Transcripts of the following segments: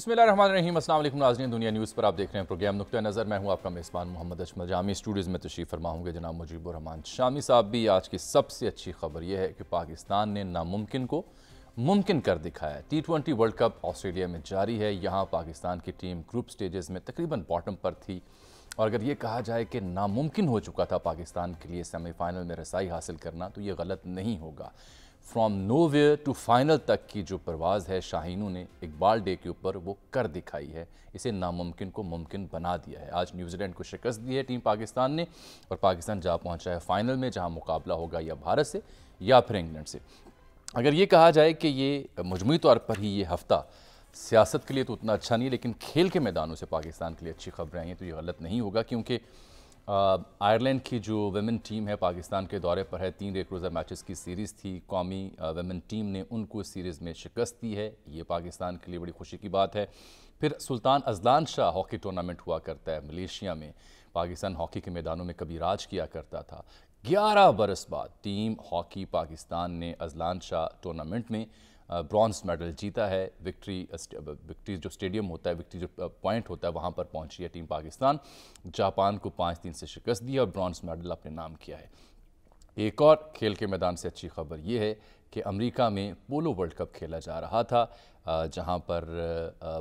बिस्मिल्लाम असल नाजरीन दुनिया न्यूज़ पर आप देख रहे हैं प्रोग्राम नुक़ नज़र मैं हूँ आपका मेज़बान मोहम्मद अशमल जामी स्टूडियोज़ में तशीफ फरमा होंगे जनाब रहमान शामी साहब भी आज की सबसे अच्छी खबर यह है कि पाकिस्तान ने नामुमकिन को मुमकिन कर दिखाया T twenty world cup Australia में जारी है यहाँ पाकिस्तान की टीम ग्रुप स्टेजेस में तकरीबन बॉटम पर थी और अगर ये कहा जाए कि नामुमकिन हो चुका था पाकिस्तान के लिए सेमीफाइनल में रसाई हासिल करना तो ये गलत नहीं होगा फ्रॉम नोवेयर टू फाइनल तक की जो परवाज़ है शाहीनों ने इकबाल डे के ऊपर वो कर दिखाई है इसे नामुमकिन को मुमकिन बना दिया है आज न्यूजीलैंड को शिकस्त दी है टीम पाकिस्तान ने और पाकिस्तान जा पहुंचा है फाइनल में जहां मुकाबला होगा या भारत से या फिर इंग्लैंड से अगर ये कहा जाए कि ये मजमू तौर पर ही ये हफ्ता सियासत के लिए तो उतना अच्छा नहीं है लेकिन खेल के मैदानों से पाकिस्तान के लिए अच्छी खबरें आई हैं तो ये गलत नहीं होगा क्योंकि आयरलैंड uh, की जो वेमेन टीम है पाकिस्तान के दौरे पर है तीन एक रोज़ा मैचेस की सीरीज़ थी कौमी वेमेन uh, टीम ने उनको इस सीरीज़ में शिकस्त दी है ये पाकिस्तान के लिए बड़ी खुशी की बात है फिर Sultan Azlan Shah hockey tournament हुआ करता है मलेशिया में पाकिस्तान हॉकी के मैदानों में कभी राज किया करता था ग्यारह बरस बाद टीम हॉकी पाकिस्तान ने अजलान शाह टूर्नामेंट में ब्रॉन्ज मेडल जीता है विक्ट्री विक्ट्री जो स्टेडियम होता है विक्ट्री जो पॉइंट होता है वहाँ पर पहुँची है टीम पाकिस्तान जापान को पाँच तीन से शिकस्त दी और ब्रॉन्ज मेडल अपने नाम किया है एक और खेल के मैदान से अच्छी खबर ये है कि अमेरिका में पोलो वर्ल्ड कप खेला जा रहा था जहां पर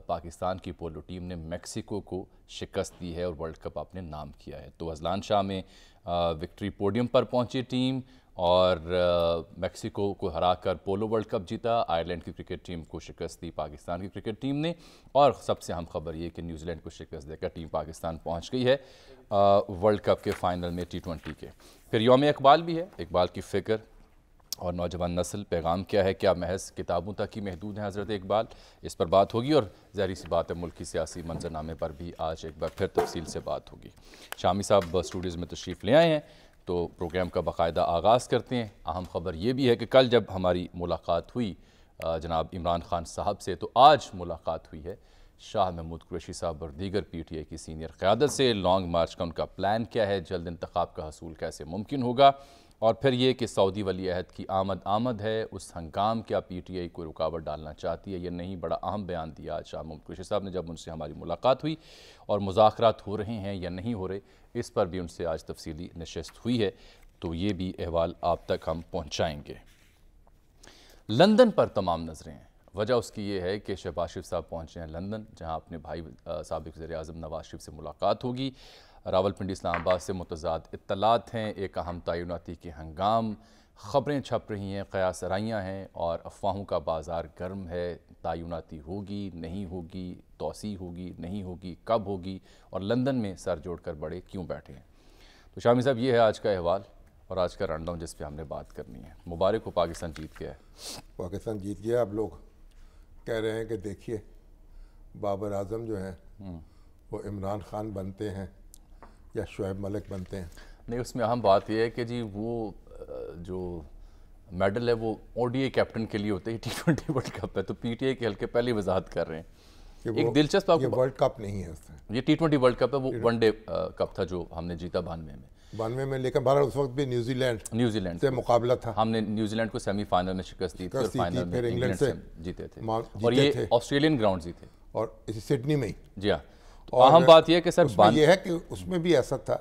पाकिस्तान की पोलो टीम ने मेक्सिको को शिकस्त दी है और वर्ल्ड कप अपने नाम किया है तो अजलान शाह में विक्ट्री पोडियम पर पहुंची टीम और मेक्सिको को हराकर पोलो वर्ल्ड कप जीता आयरलैंड की क्रिकेट टीम को शिकस्त दी पाकिस्तान की क्रिकेट टीम ने और सबसे अहम खबर ये कि न्यूजीलैंड को शिकस्त देकर टीम पाकिस्तान पहुंच गई है वर्ल्ड कप के फाइनल में टी ट्वेंटी के फिर योम इकबाल भी है इकबाल की फ़िक्र और नौजवान नस्ल पैगाम क्या है क्या महज किताबों तक ही महदूद हैं हज़रत इकबाल इस पर बात होगी और जहरी सी बात है मुल्क की सियासी मंजरनामे पर भी आज एक बार फिर तफसील से बात होगी शामी साहब स्टूडियोज़ में तशरीफ़ ले आए हैं तो प्रोग्राम का बाकायदा आगाज़ करते हैं अहम ख़बर ये भी है कि कल जब हमारी मुलाकात हुई जनाब इमरान खान साहब से तो आज मुलाकात हुई है शाह महमूद कुरैशी साहब और दीगर पी टी आई की सीनियर क़्यादत से लॉन्ग मार्च का उनका प्लान क्या है जल्द इंतखब का हसूल कैसे मुमकिन होगा और फिर ये कि सऊदी वली अहद की आमद आमद है उस हंगाम क्या पी टी आई को रुकावट डालना चाहती है या नहीं बड़ा अहम बयान दिया आज शाह मुमकुशी साहब ने जब उनसे हमारी मुलाकात हुई और मुजाकरात हो रहे हैं या नहीं हो रहे इस पर भी उनसे आज तफसीली नशस्त हुई है तो ये भी अहवाल आप तक हम पहुँचाएँगे लंदन पर तमाम नज़रें हैं वजह उसकी ये है कि शहबाज शरीफ साहब पहुँचे हैं लंदन जहाँ अपने भाई सबक वजे अजम नवाज शरीफ से मुलाकात होगी रावलपिंडी इस्लामाबाद से मुतजाद इतलात हैं एक अहम तयनती के हंगाम ख़बरें छप रही हैं क़यासराइयाँ हैं और अफवाहों का बाज़ार गर्म है तयनती होगी नहीं होगी तोसी होगी नहीं होगी कब होगी और लंदन में सर जोड़ कर बड़े क्यों बैठे हैं तो शामी साहब ये है आज का अहवाल और आज का रनडाउन जिस पर हमने बात करनी है मुबारक हो पाकिस्तान जीत गया है पाकिस्तान जीत गया अब लोग कह रहे हैं कि देखिए बाबर आजम जो हैं हम्म। वो इमरान खान बनते हैं या शुएब मलिक बनते हैं नहीं उसमें अहम बात यह है कि जी वो जो मेडल है वो ओडीए कैप्टन के लिए होते हैं टी ट्वेंटी वर्ल्ड कप है तो पीटीए के हल्के पहले वजाहत कर रहे हैं एक दिलचस्प आपको वर्ल्ड कप नहीं है उसमें ये टी ट्वेंटी वर्ल्ड कप है वो वनडे कप था जो हमने जीता बानवे में बानवे में लेकिन भारत उस वक्त भी न्यूजीलैंड न्यूजीलैंड से मुकाबला था हमने न्यूजीलैंड को सेमीफाइनल में शिकस्त दी फिर फाइनल में इंग्लैंड से जीते थे और ये ऑस्ट्रेलियन ग्राउंड जीते और सिडनी में जी हाँ तो अहम बात यह कि सर ये है कि उसमें भी ऐसा था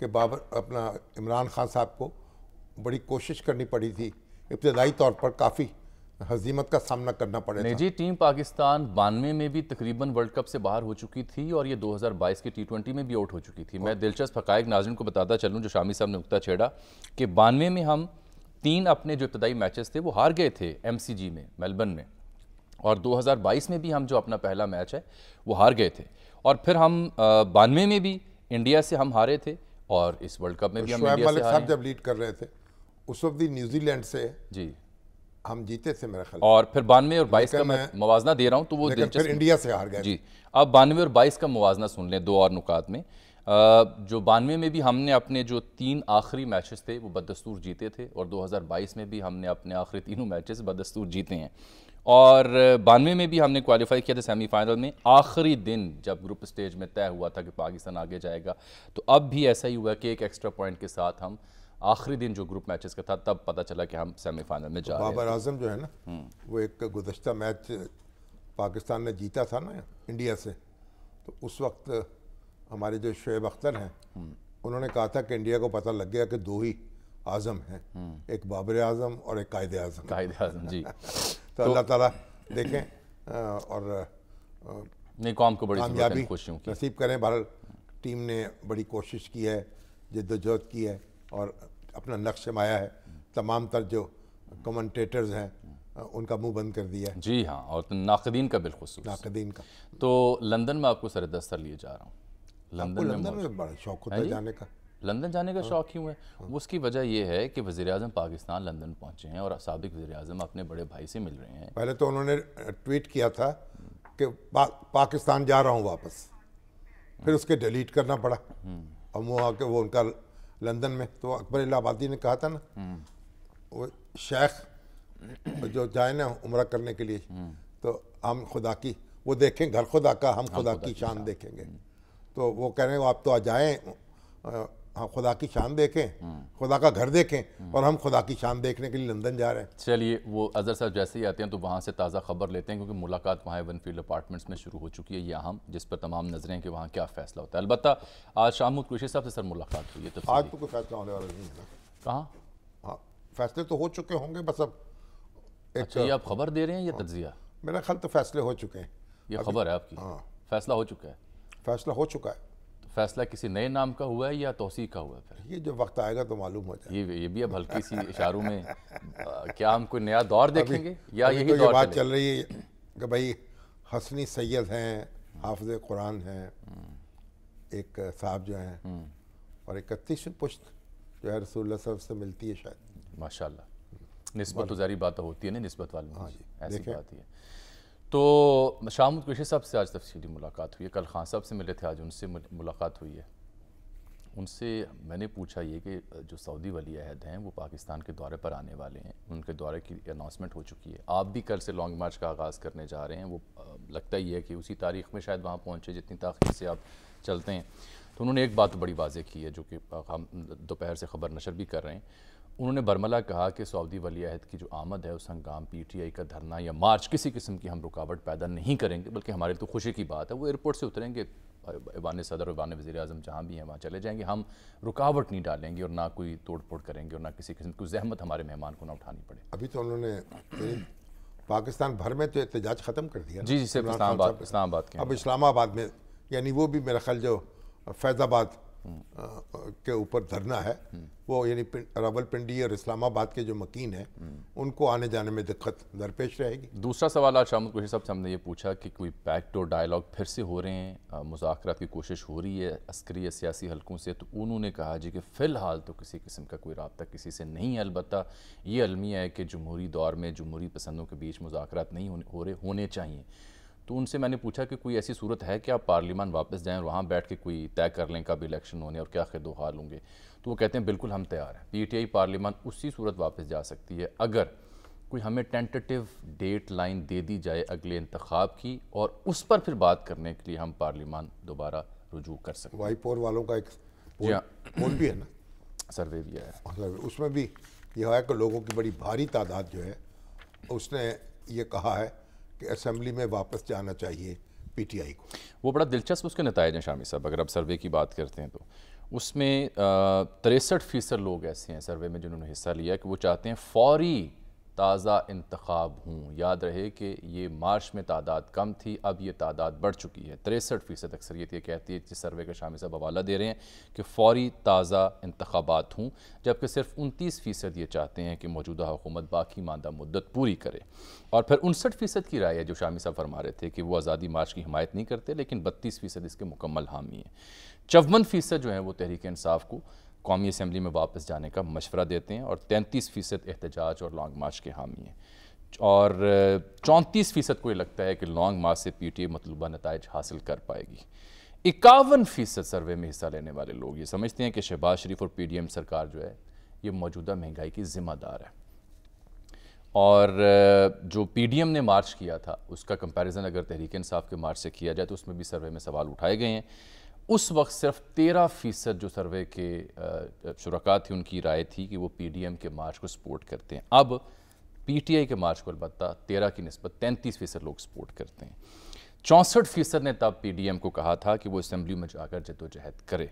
कि बाबर अपना इमरान खान साहब को बड़ी कोशिश करनी पड़ी थी इब्तदाई तौर पर काफ़ी हजीमत का सामना करना पड़ा निजी टीम पाकिस्तान बानवे में भी तकरीबन वर्ल्ड कप से बाहर हो चुकी थी और ये 2022 के टी ट्वेंटी में भी आउट हो चुकी थी मैं दिलचस्प हकायक नाजन को बताता चलूँ जो शामी साहब ने उक्ता छेड़ा कि बानवे में हम तीन अपने जो इब्तदाई मैचेस थे वो हार गए थे एम में मेलबर्न में और 2022 में भी हम जो अपना पहला मैच है वो हार गए थे और फिर हम बानवे में भी इंडिया से हम हारे थे और इस वर्ल्ड कप में भी हम इंडिया से हारे जब लीड कर रहे थे उस वक्त भी न्यूजीलैंड से जी हम जीते थे मेरा ख्याल और फिर बानवे और बाईस का मैं दे रहा हूँ तो वो फिर इंडिया से हार गए जी अब बानवे और बाईस का मुजना सुन लें दो और नुकात में जो बानवे में भी हमने अपने जो तीन आखिरी मैचेस थे वो बदस्तूर जीते थे और 2022 में भी हमने अपने आखिरी तीनों मैचेस बदस्तूर जीते हैं और बानवे में भी हमने क्वालिफाई किया था सेमीफाइनल में आखिरी दिन जब ग्रुप स्टेज में तय हुआ था कि पाकिस्तान आगे जाएगा तो अब भी ऐसा ही हुआ कि एक एक्स्ट्रा पॉइंट के साथ हम आखिरी दिन जो ग्रुप मैचेस का था तब पता चला कि हम सेमीफाइनल में जा तो रहे हैं आजम जो है ना हम्म। वो एक गुजशत मैच पाकिस्तान ने जीता था ना इंडिया से तो उस वक्त हमारे जो शुएब अख्तर हैं हम्म। उन्होंने कहा था कि इंडिया को पता लग गया कि दो ही आज़म हैं हम्म। एक बाबर आज़म और एक कायद आज़म कायद आज़म जी तो, तो, अल्लाह ताला देखें और नहीं कौम को बड़ी कामयाबी नसीब करें भारत टीम ने बड़ी कोशिश की है जद्दोजहद की है और अपना नक्श माया है तमाम तर जो कमेंटेटर्स हैं उनका मुंह बंद कर दिया है जी हाँ और तो नाकदीन का बिलखसूस नाकदीन का तो लंदन में आपको सर दस्तर लिए जा रहा हूँ लंदन में, में बड़ा शौक होता है जाने का लंदन जाने का हाँ। शौक क्यों है हाँ। उसकी वजह यह है कि वजी अजम पाकिस्तान लंदन पहुंचे हैं और सबक वजी अजम अपने बड़े भाई से मिल रहे हैं पहले तो उन्होंने ट्वीट किया था कि पा, पाकिस्तान जा रहा हूँ वापस फिर उसके डिलीट करना पड़ा और हम्म। वो आके वो उनका लंदन में तो अकबर इलाहाबादी ने कहा था ना हम्म। वो शेख जो जाए ना उम्र करने के लिए हम्म। तो हम खुदा की वो देखें घर खुदा का हम खुदा की शान देखेंगे तो वो कह रहे हैं आप तो आ जाए हाँ खुदा की शान देखें खुदा का घर देखें और हम खुदा की शान देखने के लिए लंदन जा रहे हैं चलिए वो अजहर साहब जैसे ही आते हैं तो वहाँ से ताज़ा खबर लेते हैं क्योंकि मुलाकात वहाँ फील्ड अपार्टमेंट्स में शुरू हो चुकी है ये जिस पर तमाम नजरें कि वहाँ क्या फैसला होता है अलबत् आज शाम मुद कृषि साहब से सर मुलाकात हुई है तो आज तो कोई फैसला होने वाला नहीं है कहाँ हाँ फैसले तो हो चुके होंगे बस अब अच्छा ये आप खबर दे रहे हैं या तजिया मेरा ख्याल तो फैसले हो चुके हैं ये खबर है आपकी हाँ फैसला हो चुका है फैसला हो चुका है फैसला किसी नए नाम का हुआ है या तोसी का हुआ है फिर ये जो वक्त आएगा तो मालूम हो जाएगा ये ये भी अब हल्की सी इशारों में आ, क्या हम कोई नया दौर देखेंगे या यही तो दौर बात चल रही है कि भाई हसनी सैयद हैं हाफज कुरान हैं हम्म। एक साहब जो हैं हम्म। और इकतीस पुश्त जो है रसूल से मिलती है शायद माशा नस्बत तो जारी बात होती है ना नस्बत वाली हाँ ऐसी बात ही है तो शामुद कुशी साहब से आज तफसीली मुलाकात हुई है कल खान साहब से मिले थे आज उनसे मुलाकात हुई है उनसे मैंने पूछा ये कि जो सऊदी वली अहद हैं वो पाकिस्तान के दौरे पर आने वाले हैं उनके दौरे की अनाउंसमेंट हो चुकी है आप भी कल से लॉन्ग मार्च का आगाज़ करने जा रहे हैं वो लगता ही है कि उसी तारीख में शायद वहाँ पहुँचे जितनी तारीख से आप चलते हैं तो उन्होंने एक बात बड़ी वाजे की है जो कि हम दोपहर से ख़बर नशर भी कर रहे हैं उन्होंने बर्मला कहा कि सऊदी वलीहद की जो आमद है उस हंगाम पी टी आई का धरना या मार्च किसी किस्म की हम रुकावट पैदा नहीं करेंगे बल्कि हमारे तो खुशी की बात है वो एयरपोर्ट से उतरेंगे ईवान सदर और वजी अजम जहाँ भी हैं वहाँ चले जाएंगे हम रुकावट नहीं डालेंगे और ना कोई तोड़ फोड़ करेंगे और ना किसी किस्म की जहमत हमारे मेहमान को ना उठानी पड़े अभी तो उन्होंने पाकिस्तान भर में तो एहतजाज ख़त्म कर दिया जी जी सिर्फ इस्लामाबाद इस्लामाबाद अब इस्लामाबाद में यानी वो भी मेरा ख्याल जो फैज़ाबाद के ऊपर धरना है वो यानी रावलपिंडी और इस्लामाबाद के जो मकीन हैं उनको आने जाने में दिक्कत दरपेश रहेगी दूसरा सवाल आज शाम कुछ साहब से हमने ये पूछा कि कोई और डायलॉग फिर से हो रहे हैं मुजात की कोशिश हो रही है अस्करी सियासी हलकों से तो उन्होंने कहा जी कि फ़िलहाल तो किसी किस्म का कोई रबता किसी से नहीं है अलबत् ये अलमिया है कि जमहूरी दौर में जमहूरी पसंदों के बीच मुजाकर नहीं हो रहे होने चाहिए तो उनसे मैंने पूछा कि कोई ऐसी सूरत है कि आप पार्लियामान वापस जाएँ और वहाँ बैठ के कोई तय कर लें कब इलेक्शन होने और क्या खिदो हाल होंगे तो वो कहते हैं बिल्कुल हम तैयार हैं पी टी आई पार्लियामान उसी सूरत वापस जा सकती है अगर कोई हमें टेंटेटिव डेट लाइन दे दी जाए अगले इंतखब की और उस पर फिर बात करने के लिए हम पार्लियामान दोबारा रुजू कर सकते वाई पोर वालों का एक हाँ। पोल, पोल भी है ना सर्वे भी है उसमें भी यह है कि लोगों की बड़ी भारी तादाद जो है उसने ये कहा है कि असम्बली में वापस जाना चाहिए पीटीआई को वो बड़ा दिलचस्प उसके नतज हैं शामी साहब अगर आप सर्वे की बात करते हैं तो उसमें तिरसठ फीसद लोग ऐसे हैं सर्वे में जिन्होंने हिस्सा लिया कि वो चाहते हैं फौरी ताज़ा इंतखब हूँ याद रहे कि ये मार्च में तादाद कम थी अब ये तादाद बढ़ चुकी है तिरसठ फ़ीसद अक्सरियत ये कहती है जिस सर्वे का शामी साहब हवाला दे रहे हैं कि फौरी ताज़ा इंतबात हूँ जबकि सिर्फ उनतीस फ़ीसद ये चाहते हैं कि मौजूदा हुकूमत बाकी मादा मदत पूरी करे और फिर उनसठ फ़ीसद की राय है जो शामी साहब फरमा रहे थे कि वो आज़ादी मार्च की हमायत नहीं करते लेकिन बत्तीस फ़ीसद इसके मुकम्मल हामी हैं चौवन फ़ीसद जो है वो तहरीक इसाफ़ को कौमी असम्बली में वापस जाने का मशवरा देते हैं और तैंतीस फ़ीसद एहतजाज और लॉन्ग मार्च के हामी हैं और चौंतीस फ़ीसद को ये लगता है कि लॉन्ग मार्च से पी टी ए मतलूबा नतज हासिल कर पाएगी इक्यावन फ़ीसद सर्वे में हिस्सा लेने वाले लोग ये समझते हैं कि शहबाज शरीफ और पी डी एम सरकार जो है ये मौजूदा महंगाई की ज़िम्मेदार है और जो पी डी एम ने मार्च किया था उसका कंपैरिजन अगर तहरीक इंसाफ के मार्च से किया जाए तो उसमें भी सर्वे में सवाल उठाए गए हैं उस वक्त सिर्फ तेरह फ़ीसद जो सर्वे के शुरा थी उनकी राय थी कि वो पी डी एम के मार्च को सपोर्ट करते हैं अब पी टी आई के मार्च को अलबत् तेरह की नस्बत तैंतीस फ़ीसद लोग सपोर्ट करते हैं चौंसठ फ़ीसद ने तब पी डी एम को कहा था कि वो असम्बली में जाकर जदोजहद करे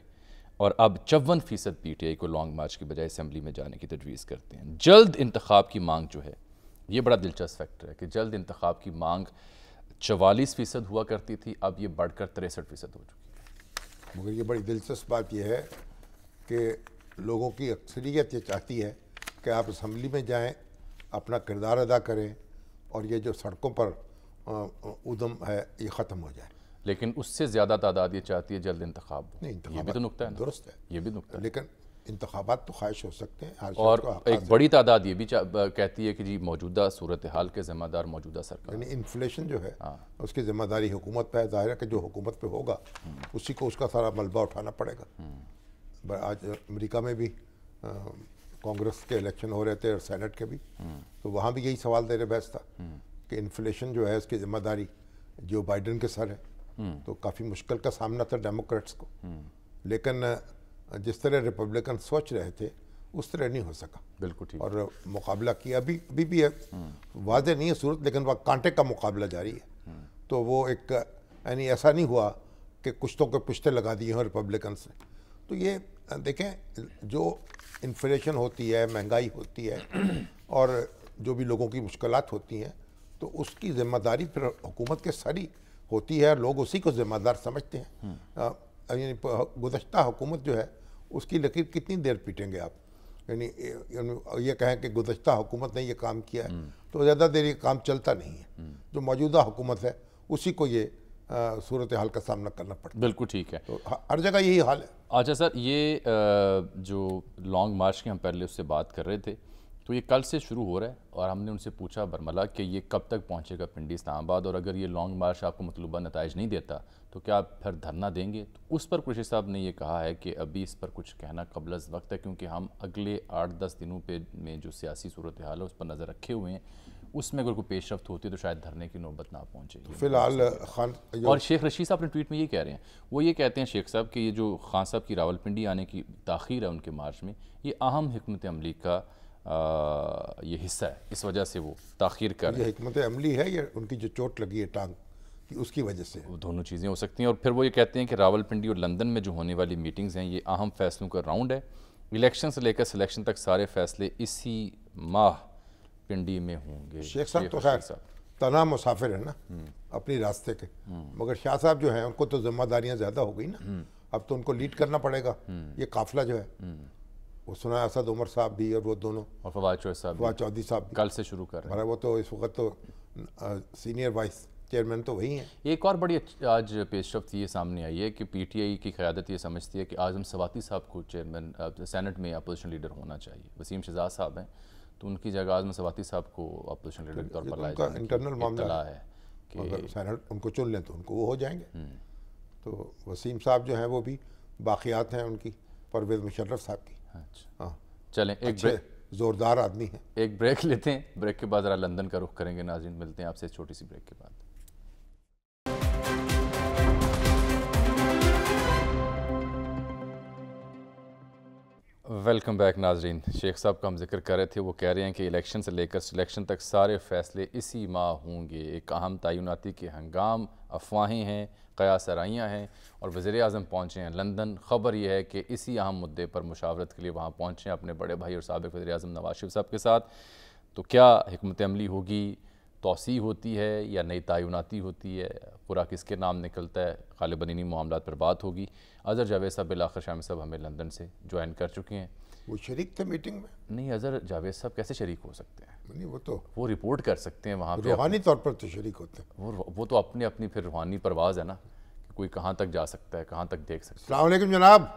और अब चौवन फ़ीसद पी टी आई को लॉन्ग मार्च की बजाय असम्बली में जाने की तजवीज़ करते हैं जल्द इंतखब की मांग जो है ये बड़ा दिलचस्प फैक्टर है कि जल्द इंतखब की मांग चवालीस फ़ीसद हुआ करती थी अब ये बढ़कर तिरसठ फ़ीसद हो चुकी है मगर ये बड़ी दिलचस्प बात यह है कि लोगों की अक्सरियत ये चाहती है कि आप असम्बली में जाएं अपना किरदार अदा करें और ये जो सड़कों पर उदम है ये ख़त्म हो जाए लेकिन उससे ज़्यादा तादाद ये चाहती है जल्द इंतखब नहीं ये भी तो नुकता है दुरुस्त है ये भी नुकता है लेकिन इंतबात तो ख्वाहिश हो सकते हैं और एक बड़ी तादाद ये भी कहती है कि जी मौजूदा सूरत हाल के ज़िम्मेदार मौजूदा सरकार यानी इन्फ्लेशन जो है आ, हाँ। उसकी ज़िम्मेदारी हुकूमत पर है ज़ाहिर है कि जो हुकूमत पे होगा हम्म। उसी को उसका सारा मलबा उठाना पड़ेगा हम्म। आज अमेरिका में भी कांग्रेस के इलेक्शन हो रहे थे और सैनट के भी हम्म। तो वहाँ भी यही सवाल रहे बहस था कि इन्फ्लेशन जो है उसकी ज़िम्मेदारी जो बाइडन के सर है तो काफ़ी मुश्किल का सामना था डेमोक्रेट्स को लेकिन जिस तरह रिपब्लिकन सोच रहे थे उस तरह नहीं हो सका बिल्कुल ठीक और मुकाबला किया अभी अभी भी है वाजह नहीं है सूरत लेकिन वह कांटे का मुकाबला जारी है तो वो एक यानी ऐसा नहीं हुआ कि कुश्तों के पुश्ते लगा दिए हों रिपब्लिकन ने तो ये देखें जो इन्फ्लेशन होती है महंगाई होती है और जो भी लोगों की मुश्किल होती हैं तो उसकी जिम्मेदारी फिर हुकूमत के सारी होती है लोग उसी को ज़िम्मेदार समझते हैं हम्म। यानी गुजशत हुकूमत जो है उसकी लकीर कितनी देर पीटेंगे आप यानी ये कहें कि गुजशत हुकूमत ने ये काम किया है तो ज़्यादा देर ये काम चलता नहीं है जो मौजूदा हुकूमत है उसी को ये सूरत हाल का सामना करना पड़ता है बिल्कुल ठीक है तो हर जगह यही हाल है अच्छा सर ये जो लॉन्ग मार्च की हम पहले उससे बात कर रहे थे तो ये कल से शुरू हो रहा है और हमने उनसे पूछा बरमला कि ये कब तक पहुँचेगा पिंडी इस्लामाबाद और अगर ये लॉन्ग मार्च आपको मतलूबा नतज नहीं देता तो क्या आप फिर धरना देंगे तो उस पर कुरशी साहब ने ये कहा है कि अभी इस पर कुछ कहना कबल वक्त है क्योंकि हम अगले आठ दस दिनों पे में जो सियासी सूरत हाल है उस पर नज़र रखे हुए हैं उसमें अगर कोई पेशरफ होती है तो शायद धरने की नौबत ना पहुँचे तो फिलहाल खान और शेख रशीद साहब अपने ट्वीट में ये कह रहे हैं वो ये कहते हैं शेख साहब कि ये जो खान साहब की रावलपिंडी आने की तखीर है उनके मार्च में ये अहम हमत अमली का ये हिस्सा है इस वजह से वो तखिर कर ये हमत अमली है या उनकी जो चोट लगी है टांग कि उसकी वजह से वो दोनों चीज़ें हो सकती हैं और फिर वो ये कहते हैं कि रावलपिंडी और लंदन में जो होने वाली मीटिंग्स हैं ये अहम फैसलों का राउंड है इलेक्शन से लेकर सिलेक्शन तक सारे फैसले इसी माह पिंडी में होंगे शेख साहब तो खैर तना मुसाफिर है ना हम्म। अपने रास्ते के हम्म। मगर शाह साहब जो हैं उनको तो जिम्मेदारियाँ ज़्यादा हो गई ना हम्म। अब तो उनको लीड करना पड़ेगा ये काफिला जो है वो सुना असद उमर साहब भी और वो दोनों और फवाद चौधरी साहब फवाद चौधरी साहब कल से शुरू कर रहे हैं वो तो इस वक्त तो सीनियर वाइस चेयरमैन तो वही हैं एक और बड़ी आज पेशरफ ये सामने आई है कि पीटीआई की क़्यादत ये समझती है कि आजम सवाती साहब को चेयरमैन सेनेट में अपोजिशन लीडर होना चाहिए वसीम शहजाद साहब हैं तो उनकी जगह आजम सवाती साहब को अपोजिशन लीडर के तौर पर लाया जाए इंटरनल मामला है कि सैनट उनको चुन लें तो उनको वो हो जाएंगे हम्म। तो वसीम साहब जो हैं वो भी बाक़ियात हैं उनकी परवेज़ मुशर्रफ साहब की अच्छा हाँ। चलें एक अच्छे, ब्रेक जोरदार आदमी है एक ब्रेक लेते हैं ब्रेक के बाद ज़रा लंदन का रुख करेंगे नाजिन मिलते हैं आपसे छोटी सी ब्रेक के बाद वेलकम बैक नाजरीन शेख साहब का हम जिक्र कर रहे थे वो कह रहे हैं कि इलेक्शन से लेकर सिलेक्शन तक सारे फैसले इसी माह होंगे एक अहम तयनती के हंगाम अफवाहें हैं कयास सराइयाँ हैं और वज़ी अजम पहुँचे हैं लंदन ख़बर यह है कि इसी अहम मुद्दे पर मुशावरत के लिए वहाँ पहुँचे हैं अपने बड़े भाई और सबक वज़ी अजम नवाज शरीफ साहब के साथ तो क्या हमत अमली होगी तोसी होती है या नई तयनती होती है पूरा किसके नाम निकलता है खालिबनी मामला पर बात होगी अजहर जावेद साहब बिलाखर शाम साहब हमें लंदन से ज्वाइन कर चुके हैं वो शरीक थे मीटिंग में नहीं अजहर जावेद साहब कैसे शरीक हो सकते हैं नहीं वो तो वो रिपोर्ट कर सकते हैं वहाँ रूहानी तौर पर तो शरीक होते हैं वो वो तो अपने अपनी फिर रूहानी परवाज है ना कि कोई कहाँ तक जा सकता है कहाँ तक देख सकता है अलैक्म जनाब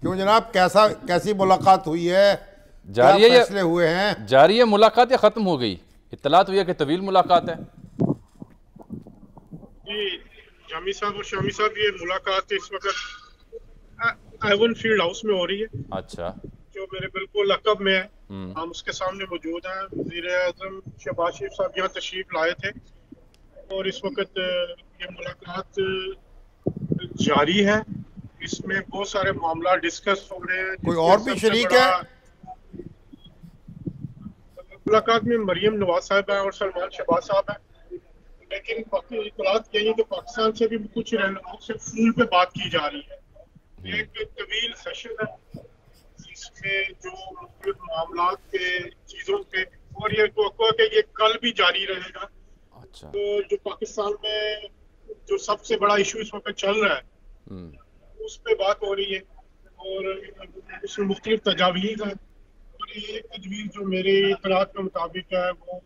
क्यों जनाब कैसा कैसी मुलाकात हुई है जारी फैसले हुए हैं जारी है मुलाकात या ख़त्म हो गई इतलात हुई है कि तवील मुलाकात है जी जामी साहब और शामी साहब ये मुलाकात इस वक्त एवन फील्ड हाउस में हो रही है अच्छा जो मेरे बिल्कुल लकब में है हम्म। हम उसके सामने मौजूद हैं वजीर अजम शहबाज शरीफ साहब यहाँ तशरीफ लाए थे और इस वक्त ये मुलाकात जारी है इसमें बहुत सारे मामला डिस्कस हो रहे हैं कोई और भी शरीक है मुलाकात में मरियम नवाज साहब है और सलमान शहबाज साहब है लेकिन इतलात यही है कि पाकिस्तान से भी कुछ रहनुमाओं से फूल पे बात की जा रही है एक तवील सेशन है जिसमें जो मुख्तलिफ मामला के चीज़ों पे और ये तो है ये कल भी जारी रहेगा अच्छा तो जो पाकिस्तान में जो सबसे बड़ा इशू इस वक्त चल रहा है हम्म। उस पर बात हो रही है और उसमें मुख्तलिफ तजावीज़ है और ये तजवीज़ जो मेरे इतरात के मुताबिक है वो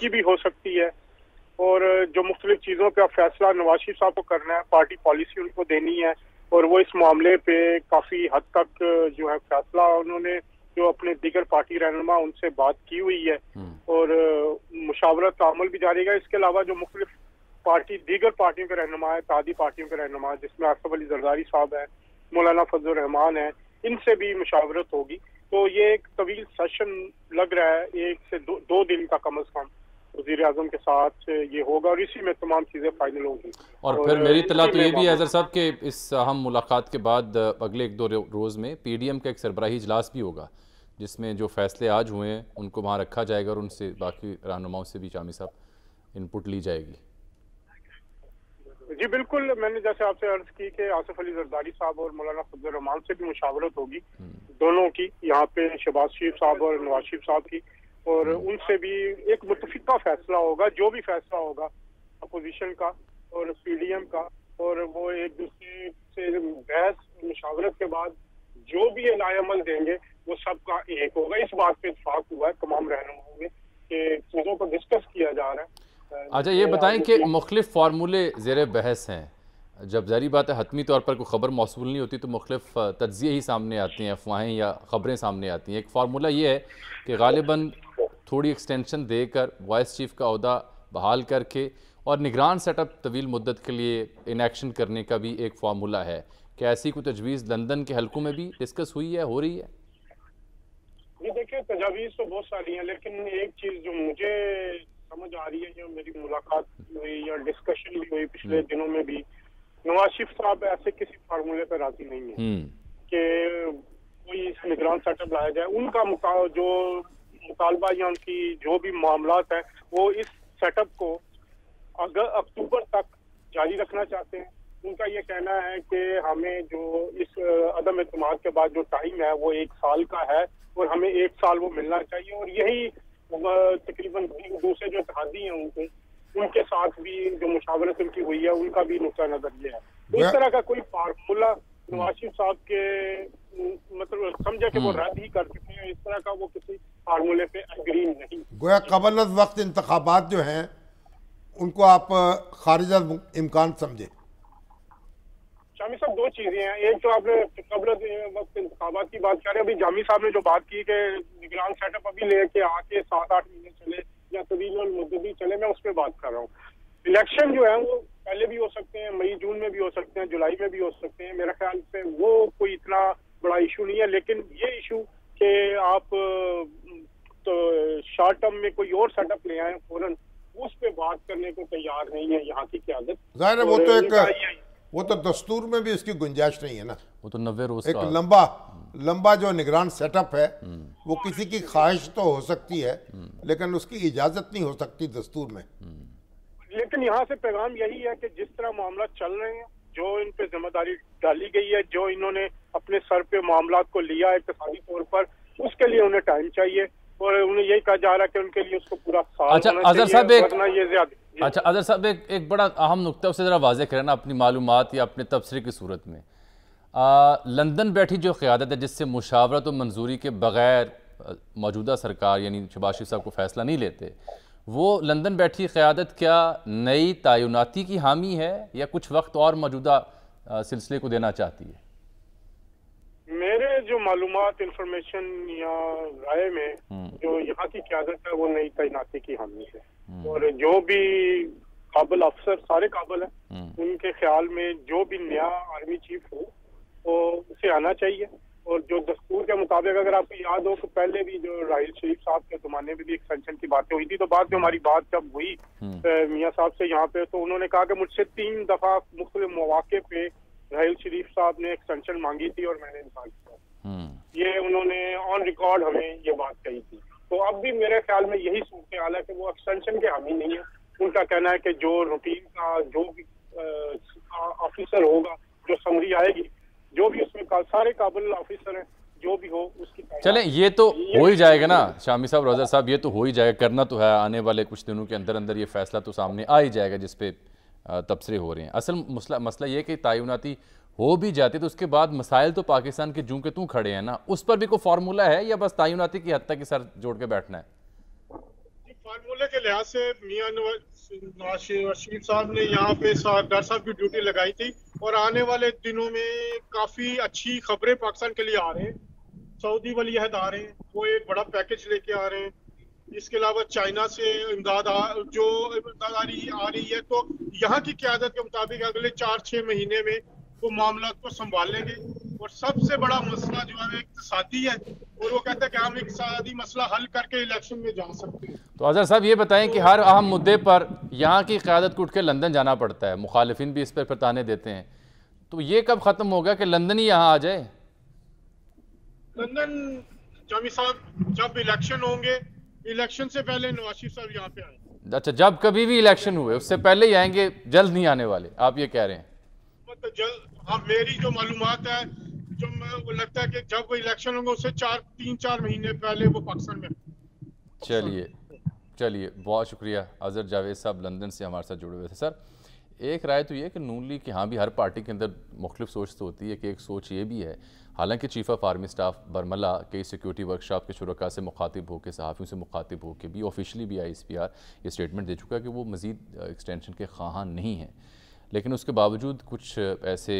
की भी हो सकती है और जो मुख्तलिफ चीज़ों का फैसला नवाशी साहब को करना है पार्टी पॉलिसी उनको देनी है और वो इस मामले पे काफी हद तक जो है फैसला उन्होंने जो अपने दिगर पार्टी रहनुमा उनसे बात की हुई है हम्म। और मुशावरत अमल भी जारी है इसके अलावा जो मुख्तलिफ पार्टी दीगर पार्टियों के रहनुमा है तादी पार्टियों के रहनुमा जिसमें आसफ अली जरदारी साहब है मौलाना फजल रहमान है इनसे भी मुशावरत होगी तो ये एक तवील सेशन लग रहा है एक से दो, दो दिन का कम अज कम वजीर अजम के साथ ये होगा और इसी में तमाम चीज़ें फाइनल होंगी और, फिर मेरी इतला तो ये भी है अजहर साहब कि इस अहम मुलाकात के बाद अगले एक दो रोज़ में पी डी एम का एक सरबराही इजलास भी होगा जिसमें जो फैसले आज हुए हैं उनको वहाँ रखा जाएगा और उनसे बाकी रहनुमाओं से भी शामी साहब इनपुट ली जाएगी जी बिल्कुल मैंने जैसे आपसे अर्ज की कि आसिफ अली जरदारी साहब और मौलाना फजल रहमान से भी मुशावरत होगी हम्म। दोनों की यहाँ पे शहबाज शरीफ साहब और नवाज शरीफ साहब की और उनसे भी एक मुतफिका फैसला होगा जो भी फैसला होगा अपोजिशन का और पीडीएम का और वो एक दूसरे से बहस मुशावरत के बाद जो भी अमल देंगे वो सबका एक होगा इस बात पे इतफाक हुआ है तमाम रहनुमाओं में कि चीज़ों को डिस्कस किया जा रहा है अच्छा ये तो बताएं कि मुख्तलिफ फार्मूले जेर बहस हैं जब जहरी बात है हतमी तौर पर कोई ख़बर मौसू नहीं होती तो मुख्तफ तज्ज़े ही सामने आती हैं अफवाहें या ख़बरें सामने आती हैं एक फार्मूला ये है कि गालिबा थोड़ी एक्सटेंशन देकर वाइस चीफ़ का अहदा बहाल करके और निगरान सेटअप तवील मुद्दत के लिए एक्शन करने का भी एक फार्मूला है क्या ऐसी कोई तजवीज़ लंदन के हलकों में भी डिस्कस हुई है हो रही है जी देखिए तजावीज़ तो बहुत सारी हैं लेकिन एक चीज़ जो मुझे समझ आ रही है जो मेरी मुलाकात हुई या डिस्कशन भी हुई पिछले हम्म। दिनों में भी नवाज शिफ साहब ऐसे किसी फार्मूले पर राजी नहीं है हम्म। कि कोई निगरान सेटअप लाया जाए उनका मुका जो मुतालबा या उनकी जो भी मामला है वो इस सेटअप को अगर अक्टूबर तक जारी रखना चाहते हैं उनका ये कहना है कि हमें जो इस अदम अतमाद के बाद जो टाइम है वो एक साल का है और हमें एक साल वो मिलना चाहिए और यही तकरीबन दूसरे जो तहादी हैं उनको उनके साथ भी जो मुशावरत उनकी हुई है उनका भी नुकसान नजर यह है तो इस तरह का कोई फार्मूला नवाज शरीफ साहब के मतलब समझा कि वो हम्म। रद्द ही कर चुके हैं इस तरह का वो किसी फार्मूले पे अग्री नहीं गोया कबल वक्त इंतबात जो है उनको आप खारिज इम्कान समझे जामी साहब दो चीजें हैं एक जो तो आपने कबल वक्त इंतबात की बात कर रहे हैं अभी जामी साहब ने जो बात की कि निगरान सेटअप अभी लेके आके सात आठ महीने चले या तवील और मुद्दी चले मैं उस पर बात कर रहा हूँ इलेक्शन जो है वो पहले भी हो सकते हैं मई जून में भी हो सकते हैं जुलाई में भी हो सकते हैं मेरा ख्याल से वो कोई इतना बड़ा इशू नहीं है लेकिन ये इशू कि आप तो शॉर्ट टर्म में कोई और सेटअप ले आए फौरन उस पर बात करने को तैयार नहीं है यहाँ की क्यादत जाहिर है वो तो एक वो तो दस्तूर में भी इसकी गुंजाइश नहीं है ना वो तो नब्बे रोज एक लंबा लंबा जो निगरान सेटअप है हम्म। वो किसी की ख्वाहिश तो हो सकती है लेकिन उसकी इजाज़त नहीं हो सकती दस्तूर में लेकिन यहाँ से पैगाम यही है कि जिस तरह मामला चल रहे हैं जो इन पे जिम्मेदारी डाली गई है जो इन्होंने अपने सर पे मामला को लिया है तौर पर उसके लिए उन्हें टाइम चाहिए और उन्हें यही कहा जा रहा है कि उनके लिए उसको पूरा साल अच्छा अजहर साहब एक ये ज्यादा अच्छा अजहर साहब एक एक बड़ा अहम नुकता उसे जरा करें ना अपनी मालूम या अपने तबसरे की सूरत में लंदन बैठी जो क़्यादत है जिससे मुशावरत और मंजूरी के बग़ैर मौजूदा सरकार यानी शबाशी साहब को फ़ैसला नहीं लेते वो लंदन बैठी क़्यादत क्या नई तयनती की हामी है या कुछ वक्त और मौजूदा सिलसिले को देना चाहती है मेरे जो मालूम इंफॉर्मेशन या राय में हम्म। जो यहाँ की क्यादत है वो नई तैनाती की हामी है हम्म। और जो भी काबल अफसर सारे काबल हैं हम्म। उनके ख्याल में जो भी नया आर्मी चीफ हो तो उसे आना चाहिए और जो दस्तूर के मुताबिक अगर आपको याद हो तो पहले भी जो राहिल शरीफ साहब के जमाने में भी एक्सटेंशन की बातें हुई थी तो बाद में हमारी बात जब हुई हम्म। मियाँ साहब से यहाँ पे तो उन्होंने कहा कि मुझसे तीन दफा मुख्तलि मौाक़े पे राहिल शरीफ साहब ने एक्सटेंशन मांगी थी और मैंने इंसान किया हम्म। ये उन्होंने ऑन रिकॉर्ड हमें ये बात कही थी तो अब भी मेरे ख्याल में यही सूरत हाल है कि वो एक्सटेंशन के हामी नहीं है उनका कहना है कि जो रूटीन का जो भी ऑफिसर होगा जो समरी आएगी जो भी उसमें का, सारे काबुल ऑफिसर हैं जो भी हो उसकी चले ये तो ये हो ही तो जाएगा ना शामी साहब रोजा साहब ये तो हो ही जाएगा करना तो है आने वाले कुछ दिनों के अंदर अंदर ये फैसला तो सामने आ ही जाएगा जिसपे तबसरे हो रहे हैं असल मसला मसला ये कि तयनाती हो भी जाती तो उसके बाद मसाइल तो पाकिस्तान के जू के तू खड़े हैं ना उस पर भी कोई फार्मूला है या बस तयनाती की हद तक सर जोड़ के बैठना है फार्मूले के लिहाज से मियाँ रशीद साहब ने यहाँ पे डॉक्टर साहब की ड्यूटी लगाई थी और आने वाले दिनों में काफी अच्छी खबरें पाकिस्तान के लिए आ रहे हैं सऊदी वाली अहद आ रहे हैं वो एक बड़ा पैकेज लेके आ रहे हैं इसके अलावा चाइना से इमदाद जो इमदाद आ रही आ रही है तो यहाँ की क्यादत के मुताबिक अगले चार छह महीने में वो मामला को संभाल लेंगे और सबसे बड़ा मसला जो है इकतसादी तो है और वो कहते हैं कि हम इकतसादी मसला हल करके इलेक्शन में जा सकते हैं तो अजहर साहब ये बताएं कि हर अहम मुद्दे पर यहाँ की क्यादत को उठ के लंदन जाना पड़ता है मुखालफिन भी इस पर फताने देते हैं तो ये कब ख़त्म होगा कि लंदन ही यहाँ आ जाए लंदन जामी साहब जब इलेक्शन होंगे इलेक्शन से पहले नवाज शरीफ साहब यहाँ पे आए अच्छा जब कभी भी इलेक्शन हुए उससे पहले ही आएंगे जल्द नहीं आने वाले आप ये कह रहे हैं मतलब जल्द हाँ मेरी जो मालूम है जो मैं वो लगता है कि जब वो इलेक्शन होंगे उससे चार तीन चार महीने पहले वो पाकिस्तान में चलिए चलिए बहुत शुक्रिया अजहर जावेद साहब लंदन से हमारे साथ जुड़े हुए थे सर एक राय तो ये कि नून लीग की हाँ भी हर पार्टी के अंदर मुख्तफ सोच तो होती है कि एक सोच ये भी है हालांकि चीफ ऑफ आर्मी स्टाफ बरमला कई सिक्योरिटी वर्कशॉप के शुरा से मुखातिब होकर सहाफ़ियों से मुखातिब होकर भी ऑफिशली भी आई एस पी आर ये स्टेटमेंट दे चुका है कि वो मज़ीद एक्सटेंशन के खां नहीं हैं लेकिन उसके बावजूद कुछ ऐसे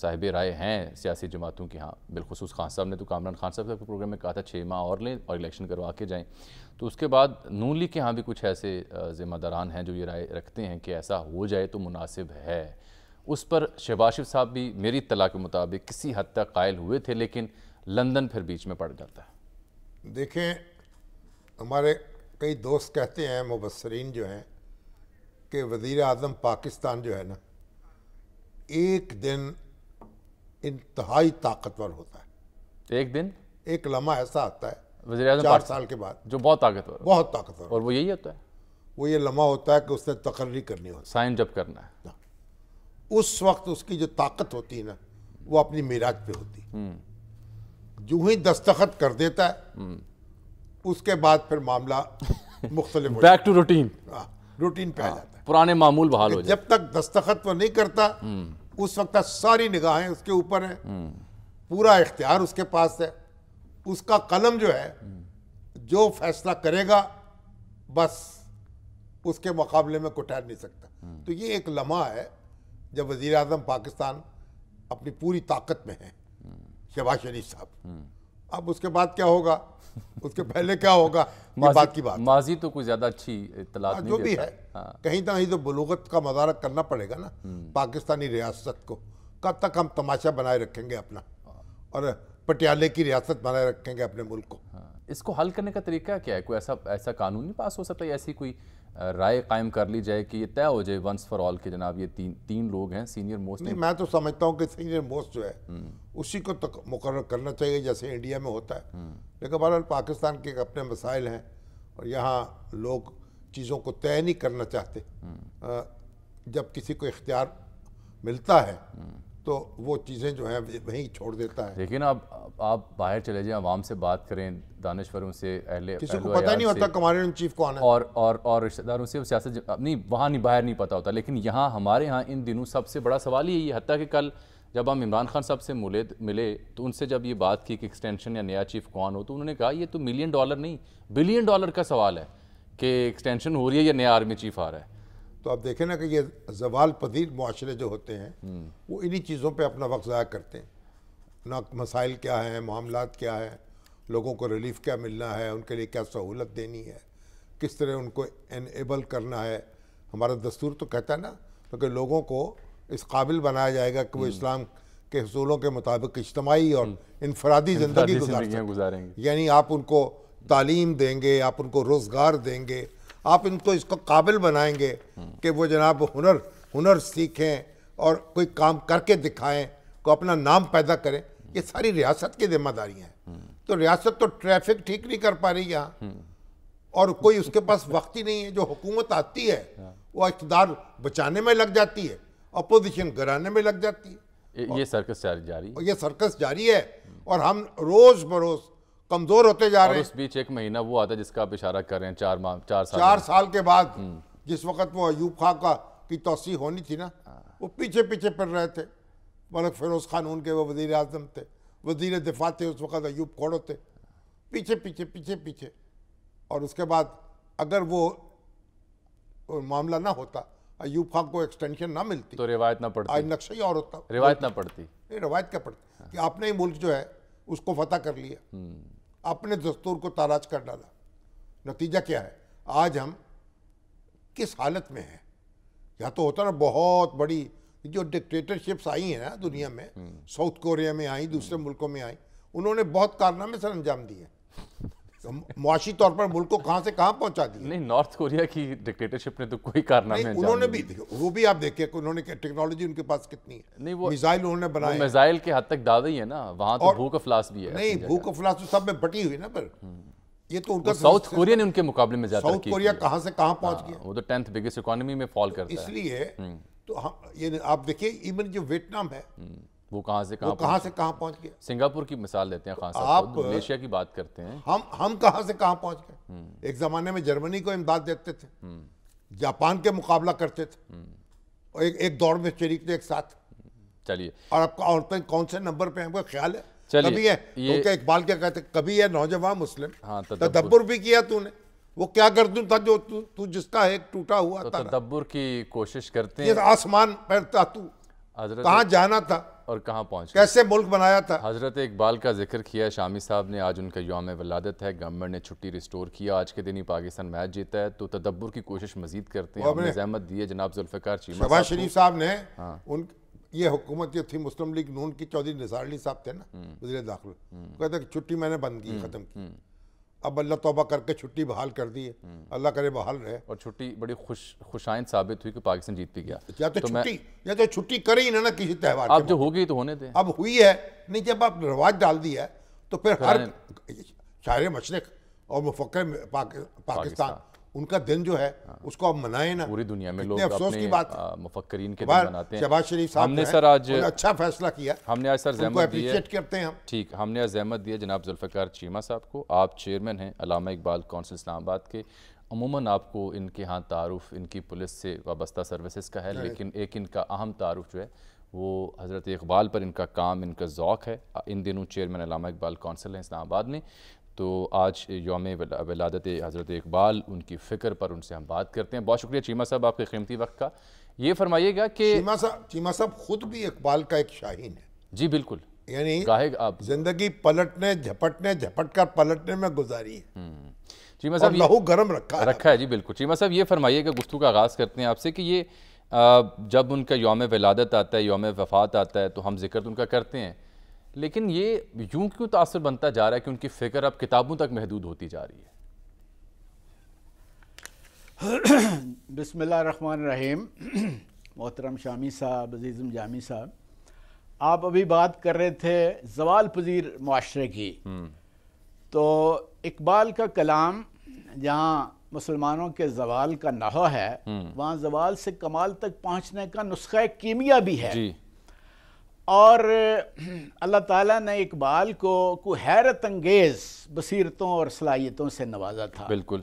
साहिब राय हैं सियासी जमातों के यहाँ बिलखसूस खान साहब ने तो कामरान खान साहब के प्रोग्राम में कहा था छः माह और लें और इलेक्शन करवा के जाएँ तो उसके बाद नून लीग के यहाँ भी कुछ ऐसे ज़िम्मेदारान हैं जो ये राय रखते हैं कि ऐसा हो जाए तो मुनासिब है उस पर शहबाज शिफ साहब भी मेरी इतला के मुताबिक किसी हद तक कायल हुए थे लेकिन लंदन फिर बीच में पड़ जाता है देखें हमारे कई दोस्त कहते हैं मुबसरीन जो हैं कि वजीर अजम पाकिस्तान जो है ना एक दिन इंतहाई ताकतवर होता है तो एक दिन एक लम्हा ऐसा आता है वजी चार साल के बाद जो बहुत ताकतवर बहुत ताकतवर और वो यही होता है वो ये लम्हा होता है कि उसने तकर्री करनी होती साइन जब करना है हाँ। उस वक्त उसकी जो ताकत होती है ना वो अपनी मिराज पे होती हम्म। जो ही दस्तखत कर देता है हम्म। उसके बाद फिर मामला मुख्तलिफ बैक टू रूटीन रूटीन पे आ हाँ। जाता पुराने मामूल बहाल हो जाए जब तक दस्तखत वो नहीं करता हम्म। उस वक्त सारी निगाहें उसके ऊपर हैं हम्म। पूरा इख्तियार उसके पास है उसका कलम जो है हम्म। जो फैसला करेगा बस उसके मुकाबले में कोई ठहर नहीं सकता तो ये एक लम्हा है जब वजीर अजम पाकिस्तान अपनी पूरी ताकत में है शहबाज शरीफ साहब अब उसके बाद क्या होगा उसके पहले क्या होगा माजी, बात की बात माजी तो कोई ज़्यादा अच्छी इतला हाँ, जो भी है हाँ। कहीं ना कहीं तो बलुगत का मजारक करना पड़ेगा ना हम्म। पाकिस्तानी रियासत को कब तक हम तमाशा बनाए रखेंगे अपना और पटियाले की रियासत बनाए रखेंगे अपने मुल्क को हाँ। इसको हल करने का तरीका क्या है कोई ऐसा ऐसा कानून नहीं पास हो सकता ऐसी कोई राय कायम कर ली जाए कि ये तय हो जाए वंस फॉर ऑल के जनाब ये तीन तीन लोग हैं सीनियर मोस्ट नहीं मैं तो समझता हूँ कि सीनियर मोस्ट जो है हम्म। उसी को तो मुकर करना चाहिए जैसे इंडिया में होता है हम्म। लेकिन बहरहाल पाकिस्तान के अपने मसाइल हैं और यहाँ लोग चीज़ों को तय नहीं करना चाहते हम्म। जब किसी को इख्तियार मिलता है तो वो चीज़ें जो है वहीं छोड़ देता है लेकिन आप आप बाहर चले जाएं आवाम से बात करें दानश्वरों से अहले किसी को पता नहीं होता कमांडर इन चीफ कौन है और और और रिश्तेदारों से सियासत नहीं वहाँ नहीं बाहर नहीं पता होता लेकिन यहाँ हमारे यहाँ इन दिनों सबसे बड़ा सवाल यही है हती कि कल जब हम इमरान खान साहब से मिले मिले तो उनसे जब ये बात की कि एक्सटेंशन या नया चीफ कौन हो तो उन्होंने कहा ये तो मिलियन डॉलर नहीं बिलियन डॉलर का सवाल है कि एक्सटेंशन हो रही है या नया आर्मी चीफ आ रहा है तो आप देखें ना कि ये जवाल पदीर माशरे जो होते हैं हम्म। वो इन्हीं चीज़ों पे अपना वक्त ज़ाया करते हैं ना मसाइल क्या हैं मामला क्या हैं लोगों को रिलीफ क्या मिलना है उनके लिए क्या सहूलत देनी है किस तरह उनको एनएबल करना है हमारा दस्तूर तो कहता है ना क्योंकि तो लोगों को इस काबिल बनाया जाएगा कि वो हम्म। इस्लाम के हसूलों के मुताबिक इज्तमाही और हम्म। इनफरादी ज़िंदगी गुजारेंगे यानी आप उनको तालीम देंगे आप उनको रोज़गार देंगे आप इनको इसको काबिल बनाएंगे कि वो जनाब हुनर हुनर सीखें और कोई काम करके दिखाएं को अपना नाम पैदा करें ये सारी रियासत की जिम्मेदारियाँ हैं तो रियासत तो ट्रैफिक ठीक नहीं कर पा रही यहाँ और कोई उसके पास वक्त ही नहीं है जो हुकूमत आती है वो इकदार बचाने में लग जाती है अपोजिशन गराने में लग जाती है ये सर्कस जारी जारी ये सर्कस जारी है और हम रोज़ बरोज़ कमजोर होते जा रहे हैं उस बीच एक महीना वो आता है जिसका आप इशारा कर रहे हैं चार माह चार साल चार साल के बाद हम्म। जिस वक्त वो अयूब खां का की तोसी होनी थी ना हाँ। वो पीछे पीछे फिर रहे थे मलक फिरोज खान उनके वो वजीर अजम थे वजीर दिफा थे उस वक्त अयूब खोड़ो थे पीछे पीछे पीछे पीछे और उसके बाद अगर वो मामला ना होता अयूब खां को एक्सटेंशन ना मिलती तो रिवायत ना पड़ती आज नक्शा ही और होता रिवायत ना पड़ती नहीं रिवायत क्या पड़ती हाँ। कि आपने ही मुल्क जो है उसको फतेह कर लिया हम्म। अपने दस्तूर को ताराज कर डाला नतीजा क्या है आज हम किस हालत में हैं या तो होता ना बहुत बड़ी जो डिक्टेटरशिप्स आई हैं ना दुनिया में साउथ हम्म। कोरिया में आई दूसरे मुल्कों में आई उन्होंने बहुत कारनामे सर अंजाम दिए मुआशी तौर पर मुल्क को कहाँ से कहाँ पहुँचा दिया नहीं नॉर्थ कोरिया की डिक्टेटरशिप ने तो कोई कारनामे उन्होंने भी वो भी आप देखिए उन्होंने टेक्नोलॉजी उनके पास कितनी है नहीं वो मिसाइल उन्होंने बनाया मिसाइल के हद तक दादा ही है ना वहाँ तो भूख अफलास भी है नहीं भूख अफलास तो सब में बटी हुई ना पर हम्म। ये तो उनका साउथ कोरिया ने उनके मुकाबले में ज्यादा साउथ कोरिया कहाँ से कहाँ पहुँच हाँ, गया वो तो टेंथ बिगेस्ट इकोनॉमी में फॉल कर इसलिए हम्म। तो हम ये आप देखिए इवन जो वियतनाम है हम्म। वो कहाँ से कहाँ कहाँ से कहाँ पहुंच गया सिंगापुर की मिसाल लेते हैं खान साहब आप मलेशिया की बात करते हैं हम हम कहाँ से कहाँ पहुंच गए हम्म। एक ज़माने में जर्मनी को इमदाद देते थे हम्म। जापान के मुकाबला करते थे हम्म। और एक एक दौड़ में शरीक थे एक साथ चलिए और आपका औरतें कौन से नंबर पे आपका ख्याल है कभी है तो क्योंकि इकबाल क्या कहते कभी है नौजवान मुस्लिम हाँ तदब्बर भी किया तूने वो क्या कर दू था जो तू तू जिसका एक टूटा हुआ तो था तदब्बर की कोशिश करते हैं आसमान पर था तू कहा जाना था और कहाँ पहुँच कैसे मुल्क बनाया था हज़रत इकबाल का जिक्र किया शामी साहब ने आज उनका योम वलादत है गवर्नमेंट ने छुट्टी रिस्टोर किया आज के दिन ही पाकिस्तान मैच जीता है तो तदब्बर की कोशिश मजीद करते हैं जहमत दी है जनाब जुल्फिकार चीमा शहबाज शरीफ साहब ने हाँ। उन ये हुकूमत जो थी मुस्लिम लीग नून की चौधरी निसार अली साहब थे ना हम्म। वजी दाखिल हम्म। कहते छुट्टी मैंने बंद की हम्म। ख़त्म की अब अल्लाह तोबा करके छुट्टी बहाल कर दी है हम्म। अल्लाह करे बहाल रहे और छुट्टी बड़ी खुश खुशाइन साबित हुई कि पाकिस्तान जीत भी गया या तो, तो छुट्टी या तो छुट्टी करे ही ना ना किसी त्यौहार अब जो हो गई तो होने दें अब हुई है नहीं जब आप रिवाज डाल दिया है तो फिर हर शायर मशरक और मुफक्र पाकिस्तान उनका दिन जो है हाँ। उसको आप मनाएं ना पूरी दुनिया में लोग अफसोस की बात मुफक्करीन के दिन मनाते हैं शहबाज शरीफ साहब ने सर आज अच्छा फैसला किया हमने आज सर जहमत अप्रिशिएट करते हैं हम ठीक हमने आज जहमत दिया जनाब जुल्फ़िकार चीमा साहब को आप चेयरमैन हैं अलामा इकबाल कौंसिल इस्लामाबाद के अमूमन आपको इनके यहाँ तारुफ इनकी पुलिस से वाबस्ता सर्विसेज का है लेकिन एक इनका अहम तारुफ जो है वो हज़रत इकबाल पर इनका काम इनका ओक़ है इन दिनों चेयरमैन अलामा इकबाल कौंसिल हैं इस्लामाबाद में तो आज योम वलादत हज़रत इकबाल उनकी फ़िक्र पर उनसे हम बात करते हैं बहुत शुक्रिया चीमा साहब आपके कीमती वक्त का ये फरमाइएगा कि चीमा साहब चीमा साहब ख़ुद भी इकबाल का एक शाहीन है जी बिल्कुल यानी आप जिंदगी पलटने झपटने झपट कर पलटने में गुजारी है हम्म। चीमा साहब लहू गर्म रखा है रखा है जी बिल्कुल चीमा साहब ये फरमाइएगा गुफ्तु का आगाज़ करते हैं आपसे कि ये जब उनका योम वलादत आता है योम वफ़ात आता है तो हम जिक्र तो उनका करते हैं लेकिन ये यूं क्यों तासर बनता जा रहा है कि उनकी फिक्र अब किताबों तक महदूद होती जा रही है रहमान रहीम मोहतरम शामी साहब अजीज़म जामी साहब आप अभी बात कर रहे थे जवाल पजीर माशरे की हम्म। तो इकबाल का कलाम जहाँ मुसलमानों के जवाल का नहा है हम्म। वहाँ जवाल से कमाल तक पहुँचने का नुस्खा कीमिया भी है और अल्लाह ताला ने इकबाल को को हैरत अंगेज़ बसीरतों और सलाहियतों से नवाजा था बिल्कुल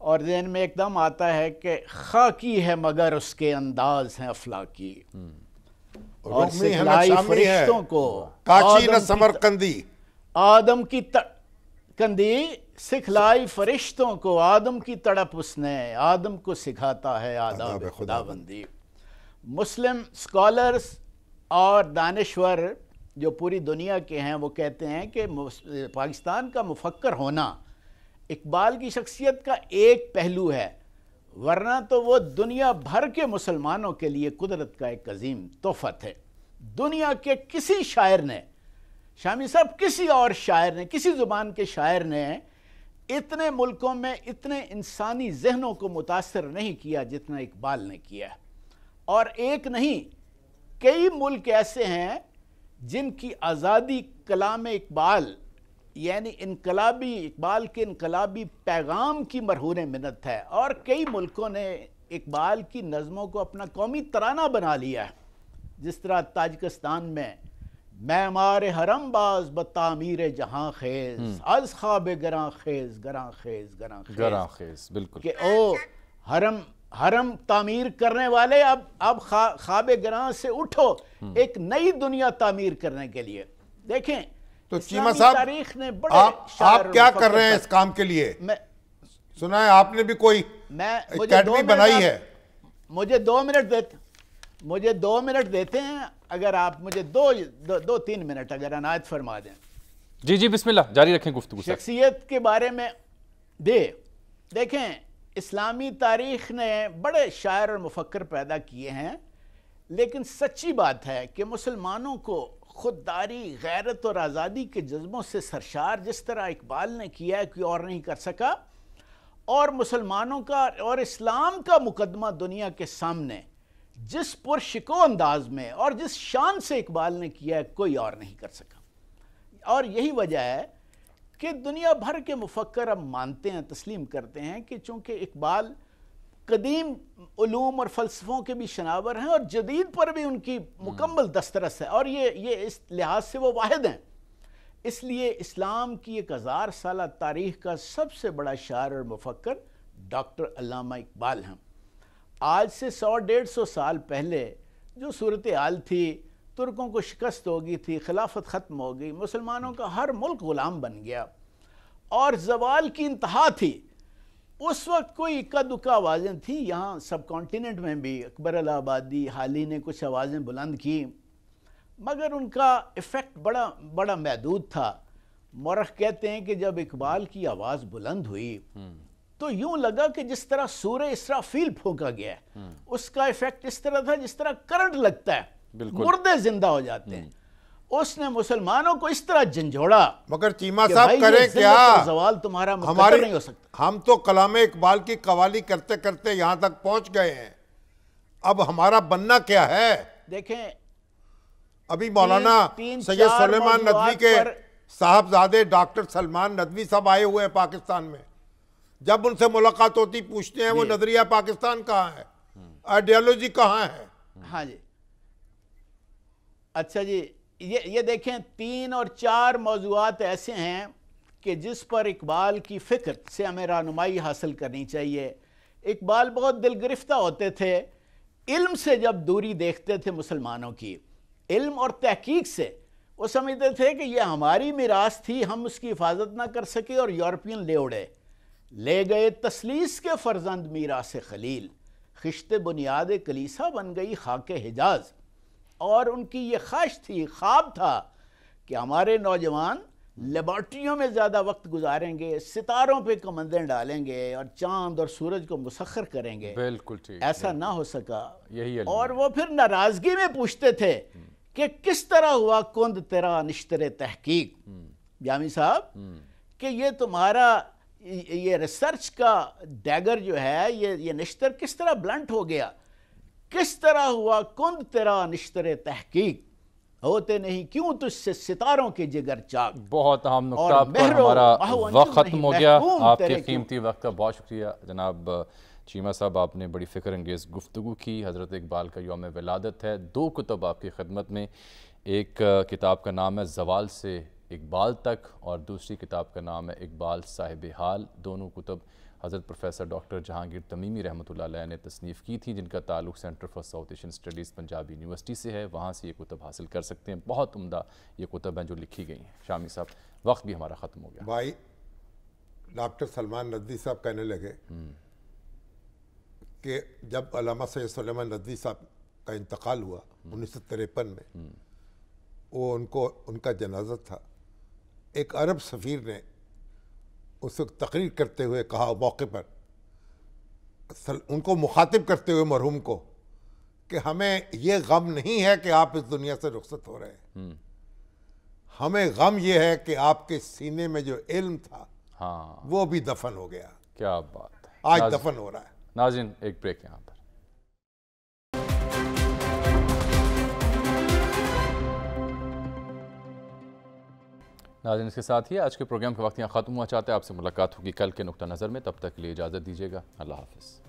और जहन में एकदम आता है कि खाकी है मगर उसके अंदाज हैं अफलाकी और फरिश्तों को काची समरकंदी आदम की त... कंदी सिखलाई फरिश्तों को आदम की तड़प उसने आदम को सिखाता है आदाब खुदाबंदी मुस्लिम स्कॉलर्स और दानश्वर जो पूरी दुनिया के हैं वो कहते हैं कि पाकिस्तान का मुफक्र होना इकबाल की शख्सियत का एक पहलू है वरना तो वो दुनिया भर के मुसलमानों के लिए कुदरत का एक अजीम तोहफत है दुनिया के किसी शायर ने शामी साहब किसी और शायर ने किसी ज़ुबान के शायर ने इतने मुल्कों में इतने इंसानी जहनों को मुतासर नहीं किया जितना इकबाल ने किया और एक नहीं कई मुल्क ऐसे हैं जिनकी आज़ादी कलाम इकबाल यानी इनकलाबी इकबाल के इनकलाबी पैगाम की मरहूर मिनत है और कई मुल्कों ने इकबाल की नज़मों को अपना कौमी तराना बना लिया है जिस तरह ताजिकस्तान में मैमार हरम बाज बतामीर जहाँ खेज अज हम्म। खाब गरा खेज गरा खेज गरा खेज बिल्कुल ओ हरम हरम तामीर करने वाले अब अब खा, खाब ग्रां से उठो हम्म। एक नई दुनिया तामीर करने के लिए देखें तो चीमा साहब तारीख ने बड़ा आप, आप क्या कर रहे हैं इस काम के लिए मैं सुना है आपने भी कोई मैं अकेडमी बनाई है मुझे दो मिनट देते मुझे दो मिनट देते हैं अगर आप मुझे दो दो, दो तीन मिनट अगर अनायत फरमा दें जी जी बिस्मिल्लाह जारी रखें गुफ्तगू शख्सियत के बारे में दे देखें इस्लामी तारीख़ ने बड़े शायर और मुफक्र पैदा किए हैं लेकिन सच्ची बात है कि मुसलमानों को खुददारी गैरत और आज़ादी के जज्बों से सरशार जिस तरह इकबाल ने किया है कोई और नहीं कर सका और मुसलमानों का और इस्लाम का मुकदमा दुनिया के सामने जिस पुरशिको अंदाज में और जिस शान से इकबाल ने किया है कोई और नहीं कर सका और यही वजह है कि दुनिया भर के मुफक्र अब मानते हैं तस्लीम करते हैं कि चूँकि इकबाल कदीम और फ़लसफ़ों के भी शनावर हैं और जदीद पर भी उनकी हम्म। मुकम्मल दस्तरस है और ये ये इस लिहाज से वो वाहिद हैं इसलिए इस्लाम की एक हज़ार साल तारीख का सबसे बड़ा शायर और मुफक्र डॉक्टर अलामा इकबाल हैं आज से सौ डेढ़ सौ साल पहले जो सूरत हाल थी तुर्कों को शिकस्त हो गई थी खिलाफत ख़त्म हो गई मुसलमानों का हर मुल्क ग़ुलाम बन गया और जवाल की इंतहा थी उस वक्त कोई इक्का दुक्का आवाज़ें थी यहाँ सब कॉन्टीनेंट में भी अकबर हाल हाली ने कुछ आवाज़ें बुलंद की मगर उनका इफ़ेक्ट बड़ा बड़ा महदूद था मरख कहते हैं कि जब इकबाल की आवाज़ बुलंद हुई हम्म। तो यूं लगा कि जिस तरह सूर्य फील फूका गया हम्म। उसका इफ़ेक्ट इस तरह था जिस तरह करंट लगता है मुर्दे जिंदा हो जाते हैं हम्म। उसने मुसलमानों को इस तरह झंझोड़ा मगर चीमा साहब करें क्या तो सवाल तुम्हारा हमारे नहीं हो सकता हम तो कलाम इकबाल की कवाली करते करते यहाँ तक पहुंच गए हैं अब हमारा बनना क्या है देखें अभी मौलाना सैयद सलेमान नदवी के साहबजादे डॉक्टर सलमान नदवी साहब आए हुए हैं पाकिस्तान में जब उनसे मुलाकात होती पूछते हैं वो नजरिया पाकिस्तान कहाँ है आइडियोलॉजी हम्म। कहाँ है हाँ जी अच्छा जी ये ये देखें तीन और चार मौजूद ऐसे हैं कि जिस पर इकबाल की फ़िक्र से हमें रहनुमाई हासिल करनी चाहिए इकबाल बहुत दिल गिरफ्ता होते थे इल्म से जब दूरी देखते थे मुसलमानों की इल्म और तहकीक से वो समझते थे कि यह हमारी मिरास थी हम उसकी हिफाजत ना कर सके और यूरोपियन ले उड़े ले गए तसलीस के फर्जंद मीरा से खलील खिश्त बुनियाद कलीसा बन गई खाके हिजाज़ और उनकी ये ख्वाहिश थी ख्वाब था कि हमारे नौजवान लेबॉर्ट्रियों में ज़्यादा वक्त गुजारेंगे सितारों पे कमंदें डालेंगे और चांद और सूरज को मुसखर करेंगे बिल्कुल ठीक ऐसा ना हो सका यही और वो फिर नाराज़गी में पूछते थे कि किस तरह हुआ कुंद तेरा निश्तर तहकीक जामी साहब कि ये तुम्हारा ये रिसर्च का डैगर जो है ये ये निश्तर किस तरह ब्लंट हो गया किस तरह हुआ कुंद तेरा निश्तर तहकीक होते नहीं क्यों तुझसे सितारों के जिगर चाक बहुत अहम नुकता वक्त ख़त्म हो गया आपके कीमती वक्त का बहुत शुक्रिया जनाब चीमा साहब आपने बड़ी फ़िक्र अंगेज़ गुफ्तु की हज़रत इकबाल का योम विलादत है दो कुतब आपकी खदमत में एक किताब का नाम है जवाल से इकबाल तक और दूसरी किताब का नाम है इकबाल साहिब हाल दोनों कुतब हज़रत प्रोफेसर डॉक्टर जहांगीर तमीमी रहमत ने तसनीफ़ की थी जिनका ताल्लुक centre for South Asian studies Punjab university से है वहाँ से ये कुतब हासिल कर सकते हैं बहुत उमदा ये कुतब हैं जो लिखी गई हैं शामी साहब वक्त भी हमारा ख़त्म हो गया भाई डॉक्टर सलमान नदवी साहब कहने लगे हम्म। कि जब अलामा सैद सलमान नदवी साहब का इंतकाल हुआ हम्म। उन्नीस सौ तिरपन में हम्म। वो उनको उनका जनाजा था एक अरब सफ़ीर ने उस वक्त तकरीर करते हुए कहा मौके पर उनको मुखातिब करते हुए मरहूम को कि हमें यह गम नहीं है कि आप इस दुनिया से रुखसत हो रहे हैं हम्म। हमें गम यह है कि आपके सीने में जो इल्म था हाँ वो भी दफन हो गया क्या बात आज दफन हो रहा है नाजिन एक ब्रेक यहाँ नाजन इसके साथ ही आज के प्रोग्राम के वक्त यहाँ ख़त्म हुआ चाहते हैं आपसे मुलाकात होगी कल के नुक़ नज़र में तब तक के लिए इजाज़त दीजिएगा अल्लाह हाफिज़